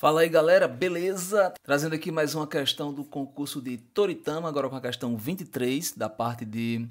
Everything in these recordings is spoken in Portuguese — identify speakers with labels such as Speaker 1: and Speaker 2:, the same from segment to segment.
Speaker 1: Fala aí galera, beleza? Trazendo aqui mais uma questão do concurso de Toritama, agora com a questão 23, da parte de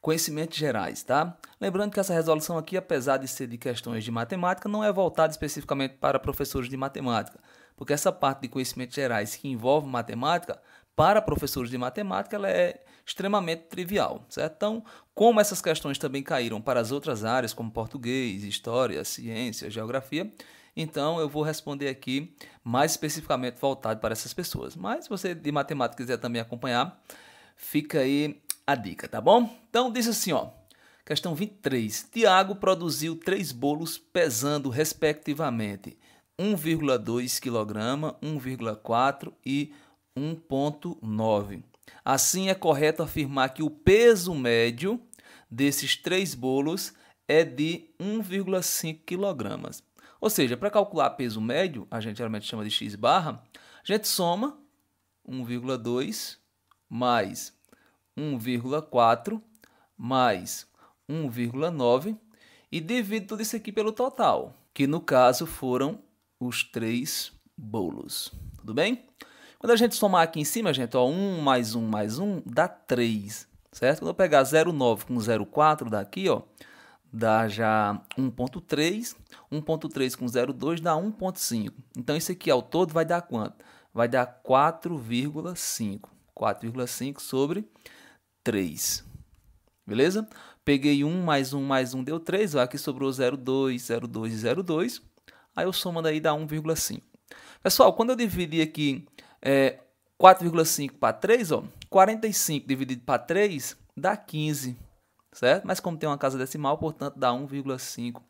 Speaker 1: conhecimentos gerais, tá? Lembrando que essa resolução aqui, apesar de ser de questões de matemática, não é voltada especificamente para professores de matemática, porque essa parte de conhecimentos gerais que envolve matemática, para professores de matemática, ela é extremamente trivial, certo? Então, como essas questões também caíram para as outras áreas, como português, história, ciência, geografia, então eu vou responder aqui mais especificamente voltado para essas pessoas. Mas se você de matemática quiser também acompanhar, fica aí a dica, tá bom? Então diz assim, ó. Questão 23. Tiago produziu três bolos pesando respectivamente 1,2 kg, 1,4 e 1,9. Assim, é correto afirmar que o peso médio desses três bolos é de 1,5 kg. Ou seja, para calcular peso médio, a gente geralmente chama de x barra, a gente soma 1,2 mais 1,4 mais 1,9 e divide tudo isso aqui pelo total, que no caso foram os três bolos. Tudo bem? Quando a gente somar aqui em cima, gente, ó, 1 mais 1 mais 1 dá 3, certo? Quando eu pegar 0,9 com 0,4 daqui, ó, dá já 1.3, 1.3 com 0,2 dá 1.5. Então isso aqui ao todo vai dar quanto? Vai dar 4,5. 4,5 sobre 3. Beleza? Peguei 1 mais 1 mais 1 deu 3, aqui sobrou 0,2, 0,2 e 0,2. Aí eu somo daí dá 1,5. Pessoal, quando eu dividi aqui é, 4,5 para 3, ó, 45 dividido para 3 dá 15 certo? Mas como tem uma casa decimal, portanto, dá 1,5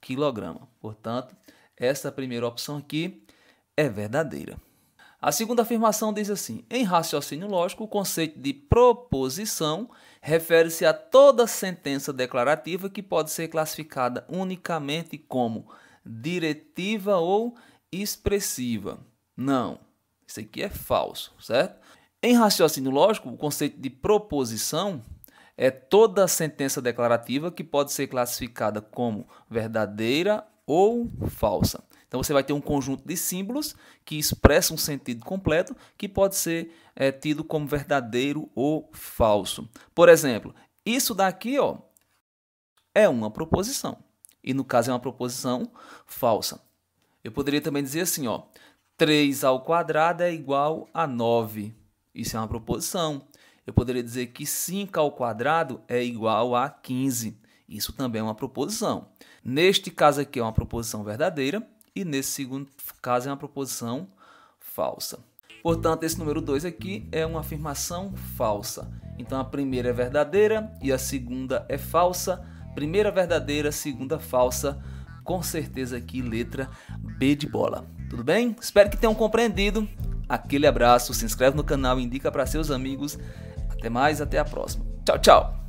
Speaker 1: kg. Portanto, essa primeira opção aqui é verdadeira. A segunda afirmação diz assim: em raciocínio lógico, o conceito de proposição refere-se a toda sentença declarativa que pode ser classificada unicamente como diretiva ou expressiva. Não, isso aqui é falso, certo? Em raciocínio lógico, o conceito de proposição é toda a sentença declarativa que pode ser classificada como verdadeira ou falsa. Então você vai ter um conjunto de símbolos que expressam um sentido completo que pode ser é, tido como verdadeiro ou falso. Por exemplo, isso daqui ó, é uma proposição. E no caso é uma proposição falsa. Eu poderia também dizer assim, ó, 3 ao quadrado é igual a 9. Isso é uma proposição eu poderia dizer que 5 ao quadrado é igual a 15. Isso também é uma proposição. Neste caso aqui é uma proposição verdadeira e nesse segundo caso é uma proposição falsa. Portanto, esse número 2 aqui é uma afirmação falsa. Então a primeira é verdadeira e a segunda é falsa. Primeira verdadeira, segunda falsa. Com certeza aqui letra B de bola. Tudo bem? Espero que tenham compreendido. Aquele abraço, se inscreve no canal, indica para seus amigos até mais, até a próxima. Tchau, tchau.